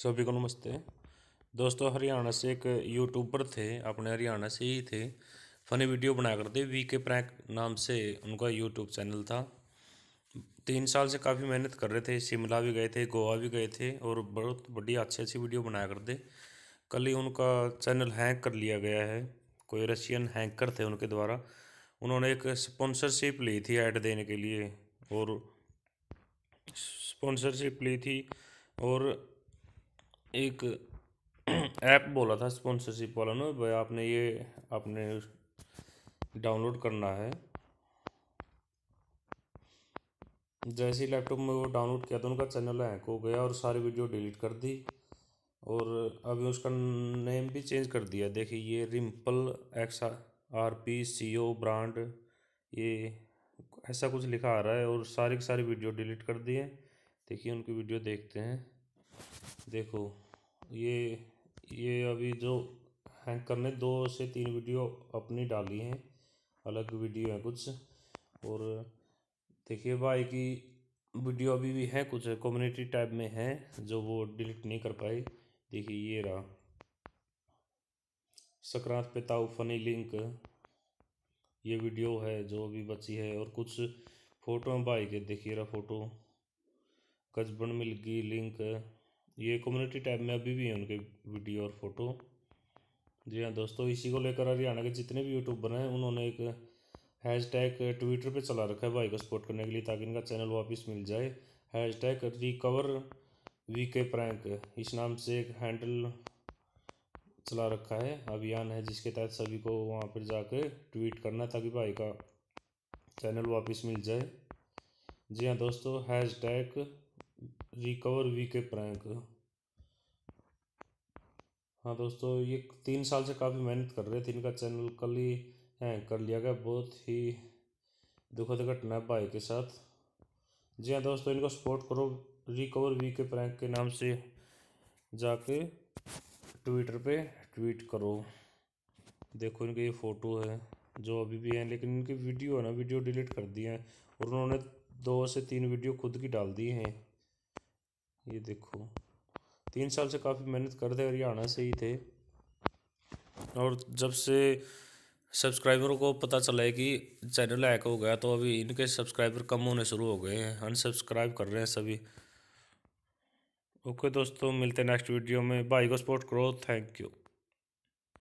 सभी को नमस्ते दोस्तों हरियाणा से एक यूट्यूबर थे अपने हरियाणा से ही थे फनी वीडियो बनाया करते वी के प्रैंक नाम से उनका यूट्यूब चैनल था तीन साल से काफ़ी मेहनत कर रहे थे शिमला भी गए थे गोवा भी गए थे और बहुत बढ़िया अच्छी अच्छी वीडियो बनाया करते कल ही उनका चैनल हैंक कर लिया गया है कोई रशियन हैंकर थे उनके द्वारा उन्होंने एक स्पॉन्सरशिप ली थी ऐड देने के लिए और स्पॉन्सरशिप ली थी और एक ऐप बोला था स्पॉन्सरशिप वाला ना भाई आपने ये आपने डाउनलोड करना है जैसे ही लैपटॉप में वो डाउनलोड किया था उनका चैनल हैक हो गया और सारी वीडियो डिलीट कर दी और अभी उसका नेम भी चेंज कर दिया देखिए ये Rimpal X R P C O brand ये ऐसा कुछ लिखा आ रहा है और सारी की सारी वीडियो डिलीट कर दी है देखिए उनकी वीडियो देखते हैं देखो ये ये अभी जो हैंग करने दो से तीन वीडियो अपनी डाली हैं अलग वीडियो हैं कुछ और देखिए भाई की वीडियो अभी भी है कुछ कम्युनिटी टाइप में है जो वो डिलीट नहीं कर पाई देखिए ये रहा सक्रांत पिताऊ फनी लिंक ये वीडियो है जो अभी बची है और कुछ फ़ोटो भाई के देखिए रहा फ़ोटो कजबन मिल गई लिंक ये कम्युनिटी टैब में अभी भी है उनके वीडियो और फोटो जी हाँ दोस्तों इसी को लेकर हरियाणा के जितने भी यूट्यूबर हैं उन्होंने एक हैश टैग ट्विटर पर चला रखा है भाई को सपोर्ट करने के लिए ताकि इनका चैनल वापस मिल जाए hashtag recover V K prank इस नाम से एक हैंडल चला रखा है अभियान है जिसके तहत सभी को वहाँ पर जाकर ट्वीट करना ताकि भाई का चैनल वापस मिल जाए जी हाँ दोस्तों hashtag recover V K prank हाँ दोस्तों ये तीन साल से काफ़ी मेहनत कर रहे थे इनका चैनल कल ही हैंग हाँ, कर लिया गया बहुत ही दुखद घटना भाई के साथ जी हाँ दोस्तों इनको सपोर्ट करो रिकवर वी के प्रैंक के नाम से जाके ट्विटर पे ट्वीट करो देखो इनके ये फ़ोटो है जो अभी भी हैं लेकिन इनकी वीडियो है ना वीडियो डिलीट कर दी है और उन्होंने दो से तीन वीडियो खुद की डाल दी हैं ये देखो तीन साल से काफ़ी मेहनत कर रहे हरियाणा से ही थे और जब से सब्सक्राइबरों को पता चला है कि चैनल हैक हो गया तो अभी इनके सब्सक्राइबर कम होने शुरू हो गए हैं अनसब्सक्राइब कर रहे हैं सभी ओके दोस्तों मिलते हैं नेक्स्ट वीडियो में भाई को सपोर्ट करो थैंक यू